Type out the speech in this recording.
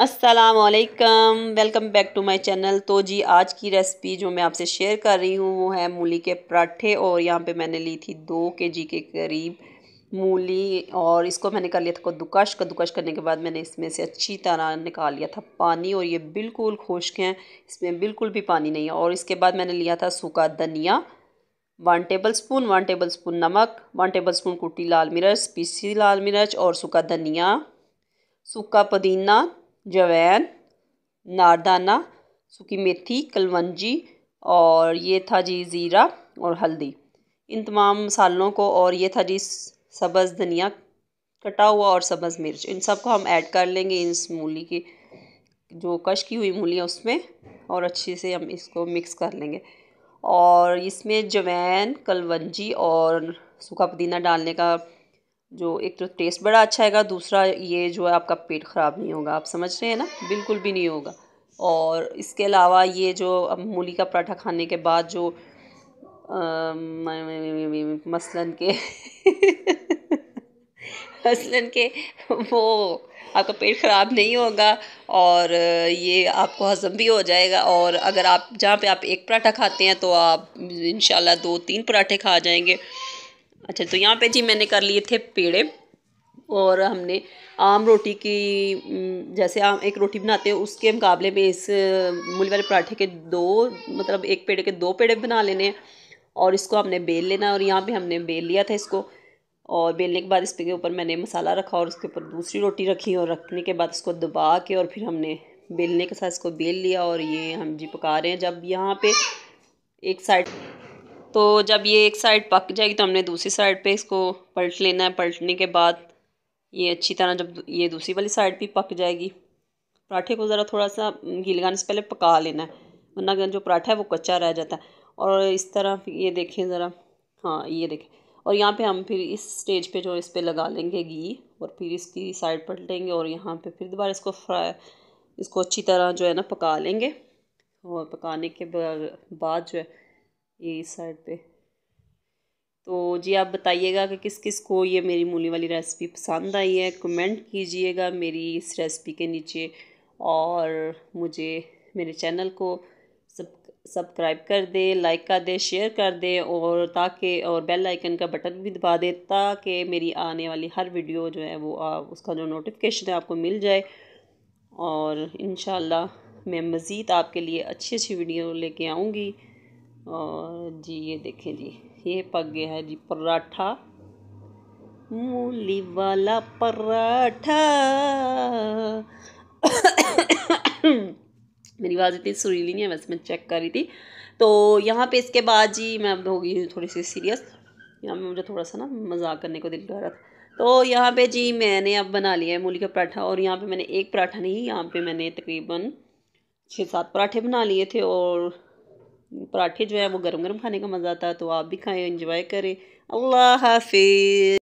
असलकम welcome back to my channel तो जी आज की रेसिपी जो मैं आपसे शेयर कर रही हूँ वो है मूली के पराठे और यहाँ पे मैंने ली थी दो के जी के करीब मूली और इसको मैंने कर लिया था कद्दूकश कद्दूकश करने के बाद मैंने इसमें से अच्छी तरह निकाल लिया था पानी और ये बिल्कुल खुश्क हैं इसमें बिल्कुल भी पानी नहीं है और इसके बाद मैंने लिया था सूखा धनिया one tablespoon one tablespoon नमक वन टेबल स्पून कुटी लाल मिर्च पीसी लाल मिर्च और सूखा धनिया सूखा पुदीना जवैन नारदाना सूखी मेथी कलवंजी और ये था जी ज़ीरा और हल्दी इन तमाम मसालों को और ये था जी सब्ज़ धनिया कटा हुआ और सब्ज़ मिर्च इन सब को हम ऐड कर लेंगे इस मूली की जो कश की हुई मूलियाँ उसमें और अच्छे से हम इसको मिक्स कर लेंगे और इसमें जवैन कलवंजी और सूखा पुदीना डालने का जो एक तो टेस्ट बड़ा अच्छा आएगा दूसरा ये जो है आपका पेट ख़राब नहीं होगा आप समझ रहे हैं ना बिल्कुल भी नहीं होगा और इसके अलावा ये जो अब मूली का पराठा खाने के बाद जो मसलन के मसलन के वो आपका पेट ख़राब नहीं होगा और ये आपको हज़म भी हो जाएगा और अगर आप जहाँ पे आप एक पराठा खाते हैं तो आप इन दो तीन पराठे खा जाएंगे अच्छा तो यहाँ पे जी मैंने कर लिए थे पेड़े और हमने आम रोटी की जैसे आम एक रोटी बनाते हैं उसके मुकाबले में इस मूली वाले पराठे के दो मतलब एक पेड़े के दो पेड़े बना लेने और इसको हमने बेल लेना और यहाँ पे हमने बेल लिया था इसको और बेलने के बाद इस के ऊपर मैंने मसाला रखा और उसके ऊपर दूसरी रोटी रखी और रखने के बाद इसको दबा के और फिर हमने बेलने के साथ इसको बेल लिया और ये हम जी पका रहे हैं जब यहाँ पे एक साइड तो जब ये एक साइड पक जाएगी तो हमने दूसरी साइड पे इसको पलट लेना है पलटने के बाद ये अच्छी तरह जब ये दूसरी वाली साइड भी पक जाएगी पराठे को ज़रा थोड़ा सा गिलगाने से पहले पका लेना है वरना जो पराठा है वो कच्चा रह जाता है और इस तरह ये देखें ज़रा हाँ ये देखें और यहाँ पे हम फिर इस स्टेज पे जो इस पर लगा लेंगे घी और फिर इसकी साइड पलटेंगे और यहाँ पे फिर दोबारा इसको फ्राई इसको अच्छी तरह जो है ना पका लेंगे और पकाने के बाद जो है ये इस साइड पे तो जी आप बताइएगा कि किस किस को ये मेरी मूली वाली रेसिपी पसंद आई है कमेंट कीजिएगा मेरी इस रेसिपी के नीचे और मुझे मेरे चैनल को सब सब्सक्राइब कर दे लाइक कर दे शेयर कर दे और ताकि और बेल आइकन का बटन भी दबा दे ताकि मेरी आने वाली हर वीडियो जो है वो आ, उसका जो नोटिफिकेशन है आपको मिल जाए और इन मैं मज़ीद आपके लिए अच्छी अच्छी वीडियो लेके आऊँगी और जी ये देखें जी ये पक गया है जी पराठा मूली वाला पराठा मेरी आवाज़ इतनी सुरीली नहीं है वैसे मैं चेक कर रही थी तो यहाँ पे इसके बाद जी मैं अब हो गई हूँ थोड़ी सी सीरियस यहाँ पे मुझे थोड़ा सा ना मजाक करने को दिल कर रहा था तो यहाँ पे जी मैंने अब बना लिया है मूली का पराठा और यहाँ पे मैंने एक पराठा नहीं यहाँ पे मैंने तकरीबन छः सात पराठे बना लिए थे और पराठे जो है वो गर्म गर्म खाने का मज़ा आता है तो आप भी खाएँ इंजॉय करें अल्लाह हाफि